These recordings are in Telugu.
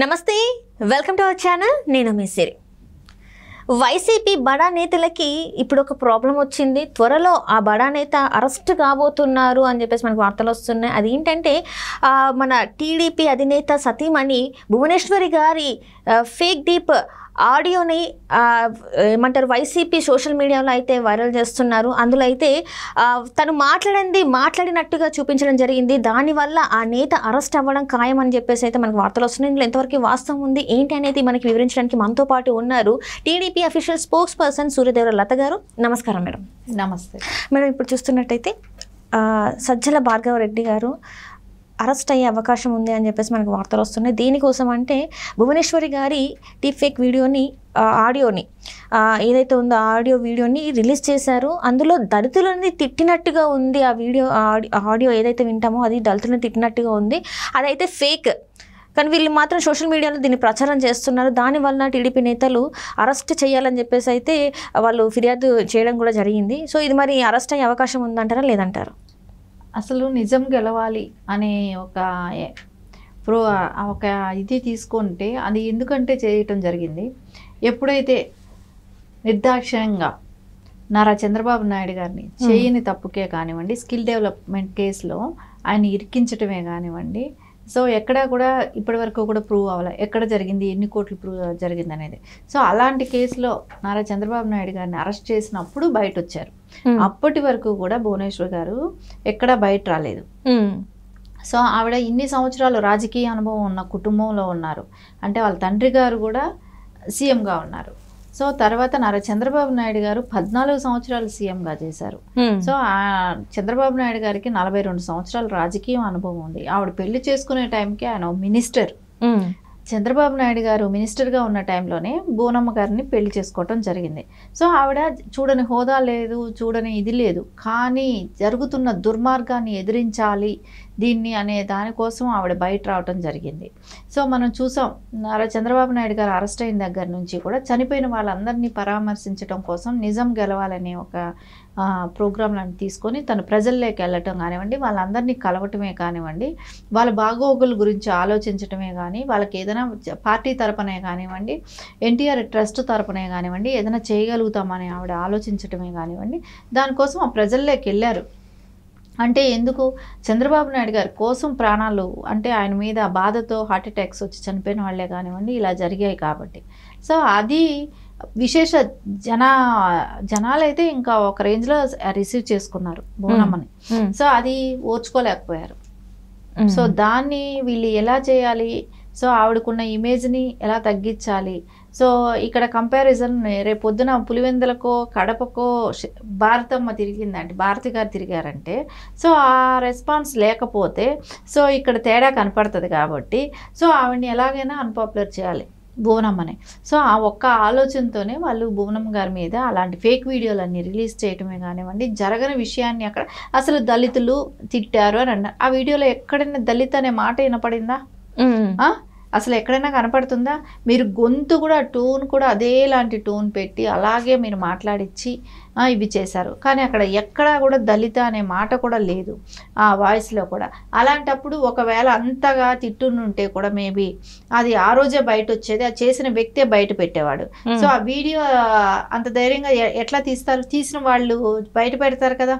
నమస్తే వెల్కమ్ టు అవర్ ఛానల్ నేను మీ సిరి వైసీపీ బడా నేతలకి ఇప్పుడు ఒక ప్రాబ్లం వచ్చింది త్వరలో ఆ బడా నేత అరెస్ట్ కాబోతున్నారు అని చెప్పేసి మనకు వార్తలు వస్తున్నాయి అది ఏంటంటే మన టీడీపీ అధినేత సతీమణి భువనేశ్వరి గారి ఫేక్ డీప్ ఆడియోని ఏమంటారు వైసీపీ సోషల్ మీడియాలో అయితే వైరల్ చేస్తున్నారు అందులో అయితే తను మాట్లాడింది మాట్లాడినట్టుగా చూపించడం జరిగింది దానివల్ల ఆ నేత అరెస్ట్ అవ్వడం ఖాయం అని చెప్పేసి అయితే మనకు వార్తలు వస్తున్నాయి ఇందులో ఎంతవరకు వాస్తవం ఉంది ఏంటి అనేది మనకి వివరించడానికి మనతో పాటు ఉన్నారు TDP official spokesperson Suryadevara Latha గారు నమస్కారం మేడం నమస్తే మేడం ఇప్పుడు చూస్తున్నట్టయితే సజ్జల భార్గవరెడ్డి గారు అరెస్ట్ అయ్యే అవకాశం ఉంది అని చెప్పేసి మనకు వార్తలు వస్తున్నాయి దీనికోసం అంటే భువనేశ్వరి గారి టీఫేక్ వీడియోని ఆడియోని ఏదైతే ఉందో ఆడియో వీడియోని రిలీజ్ చేశారు అందులో దళితులని తిట్టినట్టుగా ఉంది ఆ వీడియో ఆడియో ఏదైతే వింటామో అది దళితులను తిట్టినట్టుగా ఉంది అదైతే ఫేక్ కానీ వీళ్ళు మాత్రం సోషల్ మీడియాలో దీన్ని ప్రచారం చేస్తున్నారు దానివల్ల టీడీపీ నేతలు అరెస్ట్ చేయాలని చెప్పేసి అయితే వాళ్ళు ఫిర్యాదు చేయడం కూడా జరిగింది సో ఇది మరి అరెస్ట్ అయ్యే అవకాశం ఉందంటారా లేదంటారు అసలు నిజం గెలవాలి అనే ఒక ప్రో ఒక ఇది తీసుకుంటే అది ఎందుకంటే చేయటం జరిగింది ఎప్పుడైతే నిర్దాక్షిణ్యంగా నారా చంద్రబాబు నాయుడు గారిని చేయని తప్పుకే కానివ్వండి స్కిల్ డెవలప్మెంట్ కేసులో ఆయన ఇరికించటమే కానివ్వండి సో ఎక్కడా కూడా ఇప్పటి వరకు కూడా ప్రూవ్ అవ్వాలి ఎక్కడ జరిగింది ఎన్ని కోట్లు ప్రూవ్ జరిగింది అనేది సో అలాంటి కేసులో నారా చంద్రబాబు నాయుడు గారిని అరెస్ట్ చేసినప్పుడు బయట వచ్చారు Hmm. అప్పటి వరకు కూడా భువనేశ్వర్ గారు ఎక్కడ బయట రాలేదు hmm. సో ఆవిడ ఇన్ని సంవత్సరాలు రాజకీయ అనుభవం ఉన్న కుటుంబంలో ఉన్నారు అంటే వాళ్ళ తండ్రి గారు కూడా సీఎంగా ఉన్నారు సో తర్వాత నారా చంద్రబాబు నాయుడు గారు పద్నాలుగు సంవత్సరాలు సీఎంగా చేశారు hmm. సో ఆ చంద్రబాబు నాయుడు గారికి నలభై రెండు సంవత్సరాలు రాజకీయం అనుభవం ఉంది ఆవిడ పెళ్లి చేసుకునే టైంకి ఆయన మినిస్టర్ చంద్రబాబు నాయుడు గారు మినిస్టర్గా ఉన్న టైంలోనే బోనమ్మ గారిని పెళ్లి చేసుకోవటం జరిగింది సో ఆవిడ చూడని హోదా లేదు చూడని ఇది లేదు కానీ జరుగుతున్న దుర్మార్గాన్ని ఎదిరించాలి దీన్ని అనే దానికోసం ఆవిడ బయట రావటం జరిగింది సో మనం చూసాం నారా చంద్రబాబు నాయుడు గారు అరెస్ట్ అయిన దగ్గర నుంచి కూడా చనిపోయిన వాళ్ళందరినీ పరామర్శించడం కోసం నిజం గెలవాలనే ఒక ప్రోగ్రాంలను తీసుకొని తను ప్రజల్లోకి వెళ్ళటం కానివ్వండి వాళ్ళందరినీ కలవటమే కానివ్వండి వాళ్ళ బాగోగుల గురించి ఆలోచించటమే కానీ వాళ్ళకి ఏదైనా పార్టీ తరపునే కానివ్వండి ఎన్టీఆర్ ట్రస్ట్ తరపునే కానివ్వండి ఏదైనా చేయగలుగుతామని ఆవిడ ఆలోచించటమే కానివ్వండి దానికోసం ఆ ప్రజల్లోకి వెళ్ళారు అంటే ఎందుకు చంద్రబాబు నాయుడు గారి కోసం ప్రాణాలు అంటే ఆయన మీద బాధతో హార్ట్ అటాక్స్ వచ్చి చనిపోయిన వాళ్ళే కానివ్వండి ఇలా జరిగాయి కాబట్టి సో అది విశేష జన జనాలైతే ఇంకా ఒక రేంజ్లో రిసీవ్ చేసుకున్నారు బోనమ్మని సో అది ఓర్చుకోలేకపోయారు సో దాన్ని వీళ్ళు ఎలా చేయాలి సో ఆవిడకున్న ఇమేజ్ని ఎలా తగ్గించాలి సో ఇక్కడ కంపారిజన్ రేపొద్దున పులివెందులకో కడపకో భారతమ్మ తిరిగిందండి భారతి గారు తిరిగారంటే సో ఆ రెస్పాన్స్ లేకపోతే సో ఇక్కడ తేడా కనపడుతుంది కాబట్టి సో ఆవిడని ఎలాగైనా అన్పాపులర్ చేయాలి భువనం సో ఆ ఒక్క ఆలోచనతోనే వాళ్ళు భువనం గారి మీద అలాంటి ఫేక్ వీడియోలన్నీ రిలీజ్ చేయటమే కానివ్వండి జరగని విషయాన్ని అక్కడ అసలు దళితులు తిట్టారు అని అన్నారు ఆ వీడియోలో ఎక్కడైనా దళిత్ అనే మాట వినపడిందా అసలు ఎక్కడైనా కనపడుతుందా మీరు గొంతు కూడా టోన్ కూడా అదేలాంటి టోన్ పెట్టి అలాగే మీరు మాట్లాడిచ్చి ఇవి చేశారు కానీ అక్కడ ఎక్కడా కూడా దళిత అనే మాట కూడా లేదు ఆ వాయిస్లో కూడా అలాంటప్పుడు ఒకవేళ అంతగా తిట్టునుంటే కూడా మేబీ అది ఆ రోజే బయట వచ్చేది ఆ చేసిన వ్యక్తే బయట పెట్టేవాడు సో ఆ వీడియో అంత ధైర్యంగా ఎట్లా తీస్తారు తీసిన వాళ్ళు బయట పెడతారు కదా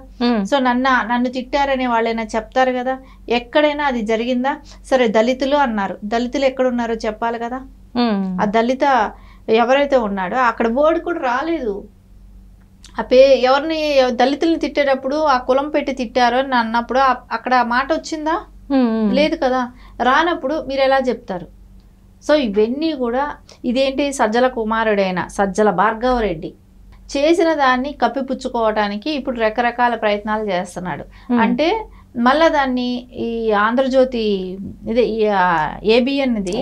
సో నన్న నన్ను తిట్టారనే వాళ్ళైనా చెప్తారు కదా ఎక్కడైనా అది జరిగిందా సరే దళితులు అన్నారు దళితులు ఎక్కడున్నారో చెప్పాలి కదా ఆ దళిత ఎవరైతే ఉన్నాడో అక్కడ బోర్డు కూడా రాలేదు ఆ పే ఎవరిని దళితుల్ని తిట్టేటప్పుడు ఆ కులం పెట్టి తిట్టారు అని అన్నప్పుడు అక్కడ మాట వచ్చిందా లేదు కదా రానప్పుడు మీరు ఎలా చెప్తారు సో ఇవన్నీ కూడా ఇదేంటి సజ్జల కుమారుడైన సజ్జల భార్గవ రెడ్డి చేసిన దాన్ని కప్పిపుచ్చుకోవటానికి ఇప్పుడు రకరకాల ప్రయత్నాలు చేస్తున్నాడు అంటే మళ్ళా దాన్ని ఈ ఆంధ్రజ్యోతి ఇదే ఏబిఎన్ ఇది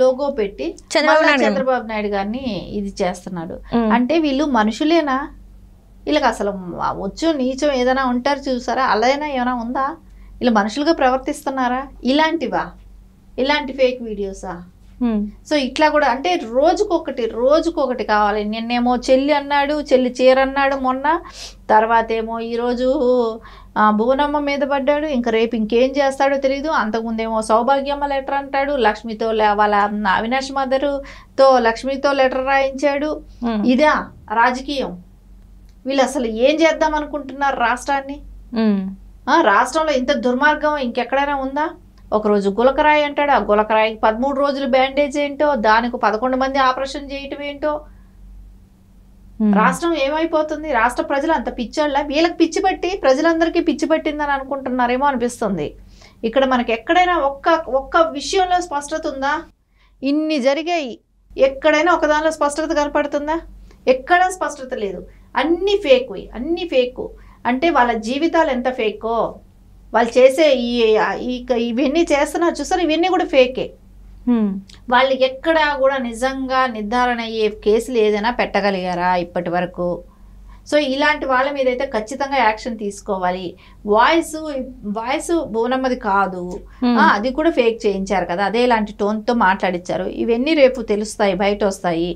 లోగో పెట్టి చంద్రబాబు నాయుడు గారిని ఇది చేస్తున్నాడు అంటే వీళ్ళు మనుషులేనా వీళ్ళకి అసలు వచ్చు నీచం ఏదైనా ఉంటారు చూసారా అలాగైనా ఏమైనా ఉందా వీళ్ళు మనుషులుగా ప్రవర్తిస్తున్నారా ఇలాంటివా ఇలాంటి ఫేక్ వీడియోసా Hmm. సో ఇట్లా కూడా అంటే రోజుకొకటి రోజుకొకటి కావాలి నిన్నేమో చెల్లి అన్నాడు చెల్లి చీర అన్నాడు మొన్న తర్వాత ఏమో ఈరోజు భువనమ్మ మీద పడ్డాడు ఇంకా రేపు ఇంకేం చేస్తాడో తెలియదు అంతకుముందేమో సౌభాగ్యమ్మ లెటర్ అంటాడు లక్ష్మితో వాళ్ళ అవినాష్ మదరుతో లక్ష్మితో లెటర్ రాయించాడు hmm. ఇదా రాజకీయం వీళ్ళు అసలు ఏం చేద్దాం అనుకుంటున్నారు రాష్ట్రాన్ని hmm. రాష్ట్రంలో ఇంత దుర్మార్గం ఇంకెక్కడైనా ఉందా ఒకరోజు గులకరాయి అంటాడు ఆ గులకరాయికి పదమూడు రోజులు బ్యాండేజ్ ఏంటో దానికి పదకొండు మంది ఆపరేషన్ చేయటం ఏంటో రాష్ట్రం ఏమైపోతుంది రాష్ట్ర ప్రజలు అంత పిచ్చోళ్ళ వీళ్ళకి పిచ్చి పట్టి ప్రజలందరికీ పిచ్చి పట్టిందని అనుకుంటున్నారేమో అనిపిస్తుంది ఇక్కడ మనకి ఎక్కడైనా ఒక్క ఒక్క విషయంలో స్పష్టత ఉందా ఇన్ని జరిగాయి ఎక్కడైనా ఒకదానిలో స్పష్టత కనపడుతుందా ఎక్కడ స్పష్టత లేదు అన్ని ఫేక్ అన్ని ఫేక్ అంటే వాళ్ళ జీవితాలు ఎంత ఫేకో వాళ్ళు చేసే ఈ ఇవన్నీ చేస్తున్నారు చూసారు ఇవన్నీ కూడా ఫేకే వాళ్ళు ఎక్కడా కూడా నిజంగా నిర్ధారణ అయ్యే కేసులు ఏదైనా పెట్టగలిగారా ఇప్పటి వరకు సో ఇలాంటి వాళ్ళ మీద అయితే ఖచ్చితంగా యాక్షన్ తీసుకోవాలి వాయిస్ వాయిస్ బోనమ్మది కాదు అది కూడా ఫేక్ చేయించారు కదా అదే ఇలాంటి టోన్తో మాట్లాడించారు ఇవన్నీ రేపు తెలుస్తాయి బయట వస్తాయి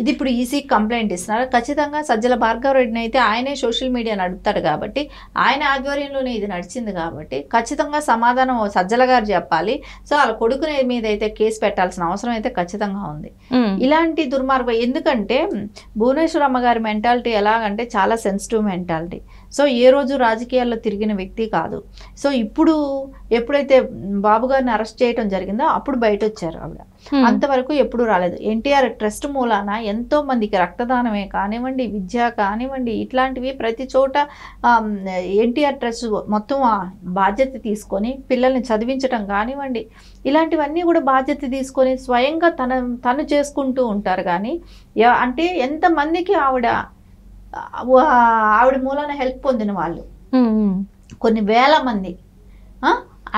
ఇది ఇప్పుడు ఈసీ కంప్లైంట్ ఇస్తున్నారు ఖచ్చితంగా సజ్జల రెడ్డిని అయితే ఆయనే సోషల్ మీడియా నడుపుతాడు కాబట్టి ఆయన ఆధ్వర్యంలోనే ఇది నడిచింది కాబట్టి ఖచ్చితంగా సమాధానం సజ్జల గారు చెప్పాలి సో వాళ్ళ కొడుకుని మీద అయితే కేసు పెట్టాల్సిన అవసరం అయితే ఖచ్చితంగా ఉంది ఇలాంటి దుర్మార్గం ఎందుకంటే భువనేశ్వర్ అమ్మగారి మెంటాలిటీ ఎలాగంటే చాలా సెన్సిటివ్ మెంటాలిటీ సో ఏ రోజు రాజకీయాల్లో తిరిగిన వ్యక్తి కాదు సో ఇప్పుడు ఎప్పుడైతే బాబు గారిని అరెస్ట్ చేయడం జరిగిందో అప్పుడు బయట వచ్చారు ఆవిడ Hmm. అంతవరకు ఎప్పుడు రాలేదు ఎన్టీఆర్ ట్రస్ట్ మూలాన ఎంతో మందికి రక్తదానమే కానివ్వండి విద్య కానివ్వండి ఇట్లాంటివి ప్రతి చోట ఎన్టీఆర్ ట్రస్ట్ మొత్తం బాధ్యత తీసుకొని పిల్లల్ని చదివించడం కానివ్వండి ఇలాంటివన్నీ కూడా బాధ్యత తీసుకొని స్వయంగా తన తను చేసుకుంటూ ఉంటారు కానీ అంటే ఎంతమందికి ఆవిడ ఆవిడ మూలాన హెల్ప్ పొందిన వాళ్ళు hmm, hmm. కొన్ని వేల మంది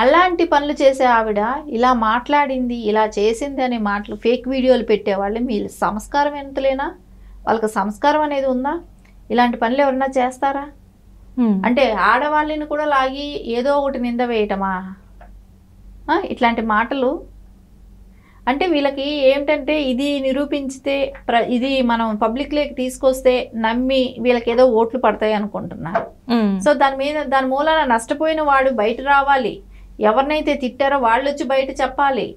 అలాంటి పనులు చేసే ఆవిడ ఇలా మాట్లాడింది ఇలా చేసింది అనే మాటలు ఫేక్ వీడియోలు పెట్టేవాళ్ళు మీ సంస్కారం ఎంతలేనా వాళ్ళకి సంస్కారం అనేది ఉందా ఇలాంటి పనులు ఎవరన్నా చేస్తారా అంటే ఆడవాళ్ళని కూడా లాగి ఏదో ఒకటి నింద వేయటమా ఇట్లాంటి మాటలు అంటే వీళ్ళకి ఏమిటంటే ఇది నిరూపించితే ప్ర ఇది మనం పబ్లిక్లోకి తీసుకొస్తే నమ్మి వీళ్ళకి ఏదో ఓట్లు పడతాయి అనుకుంటున్నారు సో దాని మీద దాని మూలాన నష్టపోయిన వాడు బయట రావాలి ఎవరినైతే తిట్టారో వాళ్ళు వచ్చి బయట చెప్పాలి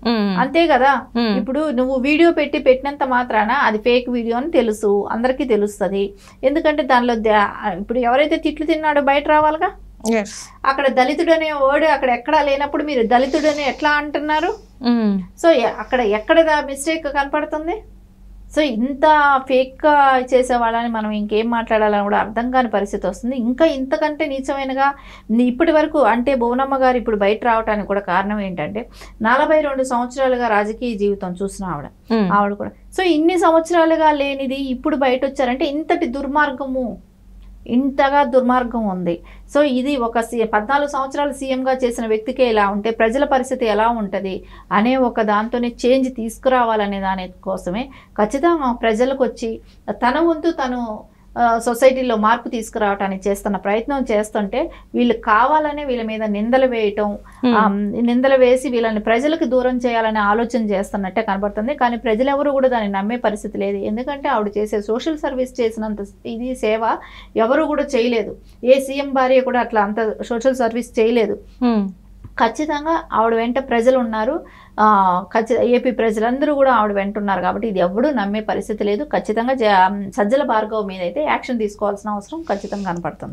అంతే కదా ఇప్పుడు నువ్వు వీడియో పెట్టి పెట్టినంత మాత్రాన అది ఫేక్ వీడియో అని తెలుసు అందరికీ తెలుస్తుంది ఎందుకంటే దానిలో ఇప్పుడు ఎవరైతే తిట్లు తిన్నాడో బయట రావాలిగా అక్కడ దళితుడు అనే వర్డ్ అక్కడ ఎక్కడా లేనప్పుడు మీరు దళితుడు అని ఎట్లా అంటున్నారు సో అక్కడ ఎక్కడ మిస్టేక్ కనపడుతుంది సో ఇంత ఫేక్ చేసే వాళ్ళని మనం ఇంకేం మాట్లాడాలని కూడా అర్థం కాని పరిస్థితి వస్తుంది ఇంకా ఇంతకంటే నీచమైనగా ఇప్పటి వరకు అంటే భువనమ్మ గారు ఇప్పుడు బయట రావడానికి కూడా కారణం ఏంటంటే నలభై రెండు సంవత్సరాలుగా రాజకీయ జీవితం చూసిన ఆవిడ ఆవిడ కూడా సో ఇన్ని సంవత్సరాలుగా లేనిది ఇప్పుడు బయట వచ్చారంటే ఇంతటి దుర్మార్గము ఇంతగా దుర్మార్గం ఉంది సో ఇది ఒక సీ పద్నాలుగు సంవత్సరాలు సీఎంగా చేసిన వ్యక్తికే ఇలా ఉంటే ప్రజల పరిస్థితి ఎలా ఉంటుంది అనే ఒక దాంతోనే చేంజ్ తీసుకురావాలనే దాని కోసమే ఖచ్చితంగా ప్రజలకు వచ్చి తన వంతు తను సొసైటీలో మార్పు తీసుకురావటానికి చేస్తున్న ప్రయత్నం చేస్తుంటే వీళ్ళు కావాలనే వీళ్ళ మీద నిందలు వేయటం నిందలు వేసి వీళ్ళని ప్రజలకు దూరం చేయాలనే ఆలోచన చేస్తున్నట్టే కనబడుతుంది కానీ ఎవరు కూడా దాన్ని నమ్మే పరిస్థితి లేదు ఎందుకంటే ఆవిడ చేసే సోషల్ సర్వీస్ చేసినంత ఇది సేవ ఎవరు కూడా చేయలేదు ఏ సీఎం భార్య కూడా అట్లా అంత సోషల్ సర్వీస్ చేయలేదు ఖచ్చితంగా ఆవిడ వెంట ప్రజలు ఉన్నారు ఖచ్చిత ఏపీ ప్రజలందరూ కూడా ఆవిడ వెంట ఉన్నారు కాబట్టి ఇది ఎవడూ నమ్మే పరిస్థితి లేదు ఖచ్చితంగా సజ్జల భార్గవ్ మీద అయితే యాక్షన్ తీసుకోవాల్సిన అవసరం ఖచ్చితంగా కనపడుతుంది